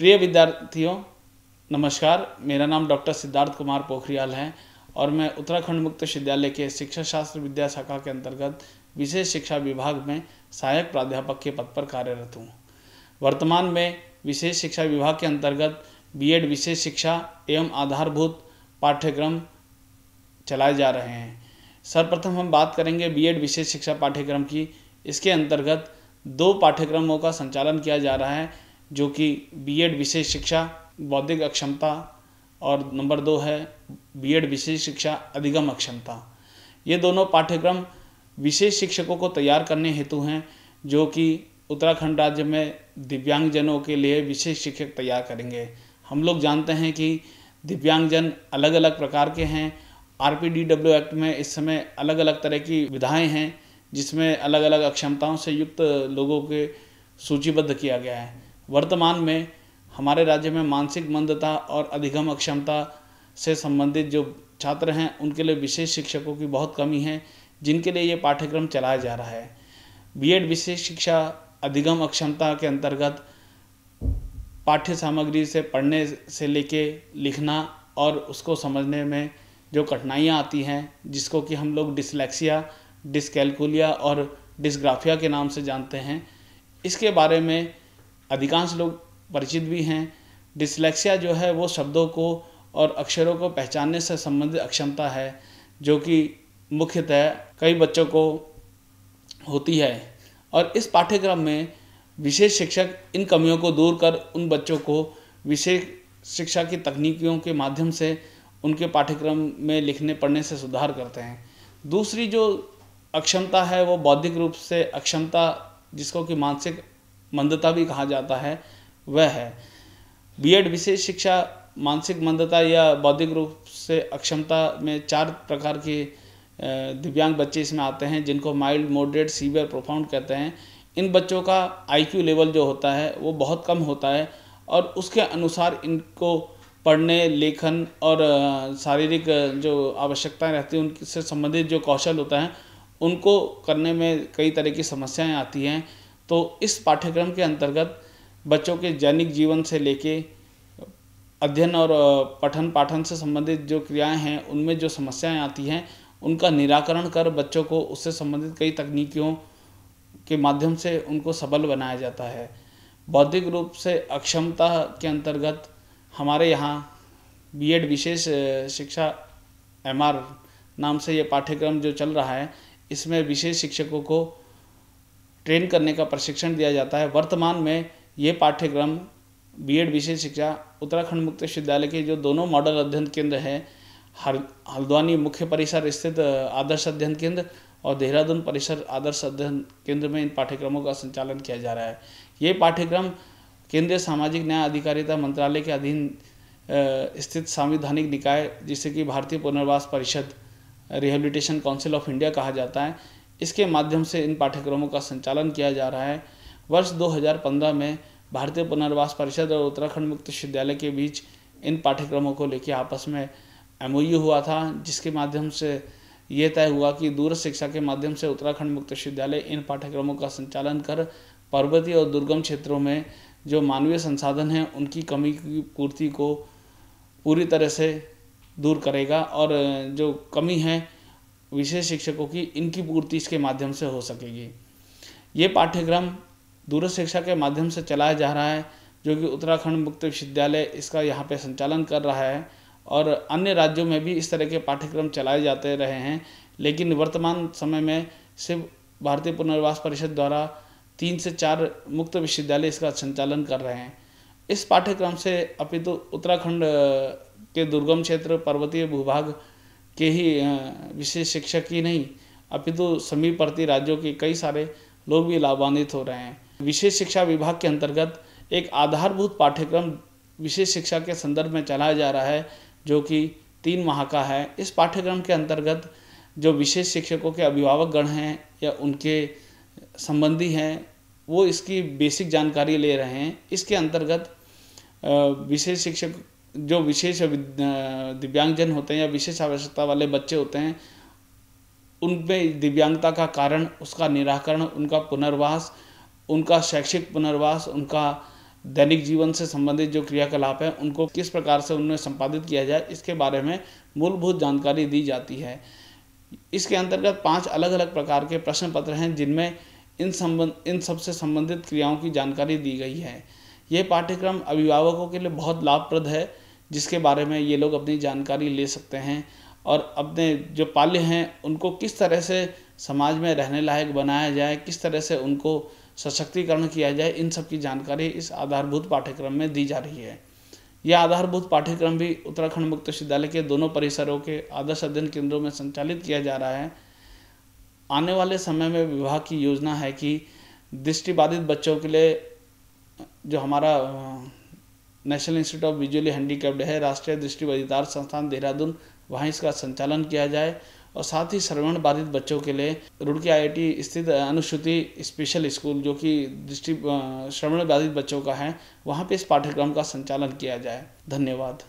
प्रिय विद्यार्थियों नमस्कार मेरा नाम डॉक्टर सिद्धार्थ कुमार पोखरियाल है और मैं उत्तराखंड मुक्त विश्वविद्यालय के शिक्षा शास्त्र विद्या शाखा के अंतर्गत विशेष शिक्षा विभाग में सहायक प्राध्यापक के पद पर कार्यरत हूँ वर्तमान में विशेष शिक्षा विभाग के अंतर्गत बीएड विशेष शिक्षा एवं आधारभूत पाठ्यक्रम चलाए जा रहे हैं सर्वप्रथम हम बात करेंगे बीएड विशेष शिक्षा पाठ्यक्रम की इसके अंतर्गत दो पाठ्यक्रमों का संचालन किया जा रहा है जो कि बीएड विशेष शिक्षा बौद्धिक अक्षमता और नंबर दो है बीएड विशेष शिक्षा अधिगम अक्षमता ये दोनों पाठ्यक्रम विशेष शिक्षकों को तैयार करने हेतु हैं जो कि उत्तराखंड राज्य में दिव्यांगजनों के लिए विशेष शिक्षक तैयार करेंगे हम लोग जानते हैं कि दिव्यांगजन अलग अलग प्रकार के हैं आर एक्ट में इस समय अलग अलग तरह की विधाएँ हैं जिसमें अलग अलग अक्षमताओं से युक्त लोगों के सूचीबद्ध किया गया है वर्तमान में हमारे राज्य में मानसिक मंदता और अधिगम अक्षमता से संबंधित जो छात्र हैं उनके लिए विशेष शिक्षकों की बहुत कमी है जिनके लिए ये पाठ्यक्रम चलाया जा रहा है बी विशेष शिक्षा अधिगम अक्षमता के अंतर्गत पाठ्य सामग्री से पढ़ने से लेके लिखना और उसको समझने में जो कठिनाइयाँ आती हैं जिसको कि हम लोग डिसलेक्सिया डिसकैलकुलिया और डिसग्राफिया के नाम से जानते हैं इसके बारे में अधिकांश लोग परिचित भी हैं डिसलेक्सिया जो है वो शब्दों को और अक्षरों को पहचानने से संबंधित अक्षमता है जो कि मुख्यतः कई बच्चों को होती है और इस पाठ्यक्रम में विशेष शिक्षक इन कमियों को दूर कर उन बच्चों को विशेष शिक्षा की तकनीकियों के माध्यम से उनके पाठ्यक्रम में लिखने पढ़ने से सुधार करते हैं दूसरी जो अक्षमता है वो बौद्धिक रूप से अक्षमता जिसको कि मानसिक मंदता भी कहा जाता है वह है बी विशेष शिक्षा मानसिक मंदता या बौद्धिक रूप से अक्षमता में चार प्रकार के दिव्यांग बच्चे इसमें आते हैं जिनको माइल्ड मॉडरेट सीवियर प्रोफाउंड कहते हैं इन बच्चों का आईक्यू लेवल जो होता है वो बहुत कम होता है और उसके अनुसार इनको पढ़ने लेखन और शारीरिक जो आवश्यकताएं रहती हैं उनसे संबंधित जो कौशल होता है उनको करने में कई तरह की समस्याएं आती हैं तो इस पाठ्यक्रम के अंतर्गत बच्चों के जैनिक जीवन से लेके अध्ययन और पठन पाठन से संबंधित जो क्रियाएं हैं उनमें जो समस्याएं आती हैं उनका निराकरण कर बच्चों को उससे संबंधित कई तकनीकियों के माध्यम से उनको सबल बनाया जाता है बौद्धिक रूप से अक्षमता के अंतर्गत हमारे यहाँ बीएड विशेष शिक्षा एमआर नाम से ये पाठ्यक्रम जो चल रहा है इसमें विशेष शिक्षकों को ट्रेन करने का प्रशिक्षण दिया जाता है वर्तमान में ये पाठ्यक्रम बीएड विशेष शिक्षा उत्तराखंड मुक्त विश्वविद्यालय के जो दोनों मॉडल अध्ययन केंद्र हैं हर हल्द्वानी मुख्य परिसर स्थित आदर्श अध्ययन केंद्र और देहरादून परिसर आदर्श अध्ययन केंद्र में इन पाठ्यक्रमों का संचालन किया जा रहा है ये पाठ्यक्रम केंद्रीय सामाजिक न्याय अधिकारिता मंत्रालय के अधीन स्थित संविधानिक निकाय जिसे कि भारतीय पुनर्वास परिषद रिहेबिलिटेशन काउंसिल ऑफ इंडिया कहा जाता है इसके माध्यम से इन पाठ्यक्रमों का संचालन किया जा रहा है वर्ष 2015 में भारतीय पुनर्वास परिषद और उत्तराखंड मुक्त विश्वविद्यालय के बीच इन पाठ्यक्रमों को लेकर आपस में एम हुआ था जिसके माध्यम से ये तय हुआ कि दूर शिक्षा के माध्यम से उत्तराखंड मुक्त विश्वविद्यालय इन पाठ्यक्रमों का संचालन कर पर्वतीय और दुर्गम क्षेत्रों में जो मानवीय संसाधन हैं उनकी कमी की पूर्ति को पूरी तरह से दूर करेगा और जो कमी है विशेष शिक्षकों की इनकी पूर्ति इसके माध्यम से हो सकेगी ये पाठ्यक्रम दूर शिक्षा के माध्यम से चलाया जा रहा है जो कि उत्तराखंड मुक्त विश्वविद्यालय इसका यहाँ पे संचालन कर रहा है और अन्य राज्यों में भी इस तरह के पाठ्यक्रम चलाए जाते रहे हैं लेकिन वर्तमान समय में सिर्फ भारतीय पुनर्वास परिषद द्वारा तीन से चार मुक्त विश्वविद्यालय इसका संचालन कर रहे हैं इस पाठ्यक्रम से अपितु तो उत्तराखंड के दुर्गम क्षेत्र पर्वतीय भूभाग के ही विशेष शिक्षक ही नहीं अपितु तो समीपवर्ती राज्यों के कई सारे लोग भी लाभान्वित हो रहे हैं विशेष शिक्षा विभाग के अंतर्गत एक आधारभूत पाठ्यक्रम विशेष शिक्षा के संदर्भ में चलाया जा रहा है जो कि तीन माह का है इस पाठ्यक्रम के अंतर्गत जो विशेष शिक्षकों के अभिभावक गण हैं या उनके संबंधी हैं वो इसकी बेसिक जानकारी ले रहे हैं इसके अंतर्गत विशेष शिक्षक जो विशेष दिव्यांगजन होते हैं या विशेष आवश्यकता वाले बच्चे होते हैं उनमें दिव्यांगता का कारण उसका निराकरण उनका पुनर्वास उनका शैक्षिक पुनर्वास उनका दैनिक जीवन से संबंधित जो क्रियाकलाप है उनको किस प्रकार से उनमें संपादित किया जाए इसके बारे में मूलभूत जानकारी दी जाती है इसके अंतर्गत पांच अलग अलग प्रकार के प्रश्न पत्र हैं जिनमें इन संबंध इन सबसे संबंधित क्रियाओं की जानकारी दी गई है ये पाठ्यक्रम अभिभावकों के लिए बहुत लाभप्रद है जिसके बारे में ये लोग अपनी जानकारी ले सकते हैं और अपने जो पाले हैं उनको किस तरह से समाज में रहने लायक बनाया जाए किस तरह से उनको सशक्तिकरण किया जाए इन सब की जानकारी इस आधारभूत पाठ्यक्रम में दी जा रही है यह आधारभूत पाठ्यक्रम भी उत्तराखंड मुक्त विश्वविद्यालय के दोनों परिसरों के आदर्श अध्ययन केंद्रों में संचालित किया जा रहा है आने वाले समय में विभाग की योजना है कि दृष्टिबाधित बच्चों के लिए जो हमारा national institute of visually handicapped है राष्ट्रीय दृष्टि अधिकार संस्थान देहरादून वहाँ इसका संचालन किया जाए और साथ ही श्रवण बाधित बच्चों के लिए रुड़की आईआईटी स्थित अनुसूति स्पेशल स्कूल जो कि दृष्टि श्रवण बाधित बच्चों का है वहाँ पे इस पाठ्यक्रम का संचालन किया जाए धन्यवाद